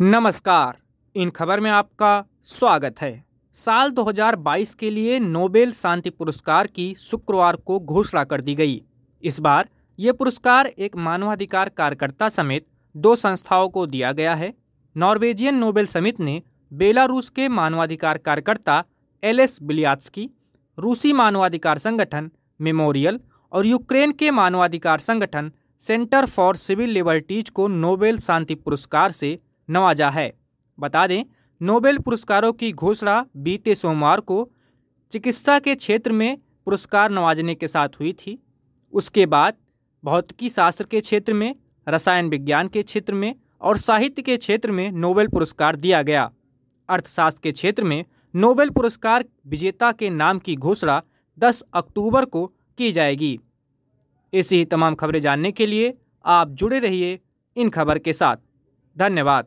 नमस्कार इन खबर में आपका स्वागत है साल 2022 के लिए नोबेल शांति पुरस्कार की शुक्रवार को घोषणा कर दी गई इस बार ये पुरस्कार एक मानवाधिकार कार्यकर्ता समेत दो संस्थाओं को दिया गया है नॉर्वेजियन नोबेल समिति ने बेलारूस के मानवाधिकार कार्यकर्ता एल एस बिलियात्सकी रूसी मानवाधिकार संगठन मेमोरियल और यूक्रेन के मानवाधिकार संगठन सेंटर फॉर सिविल लिबर्टीज को नोबेल शांति पुरस्कार से नवाजा है बता दें नोबेल पुरस्कारों की घोषणा बीते सोमवार को चिकित्सा के क्षेत्र में पुरस्कार नवाजने के साथ हुई थी उसके बाद भौतिकी शास्त्र के क्षेत्र में रसायन विज्ञान के क्षेत्र में और साहित्य के क्षेत्र में नोबेल पुरस्कार दिया गया अर्थशास्त्र के क्षेत्र में नोबेल पुरस्कार विजेता के नाम की घोषणा 10 अक्टूबर को की जाएगी ऐसी ही तमाम खबरें जानने के लिए आप जुड़े रहिए इन खबर के साथ धन्यवाद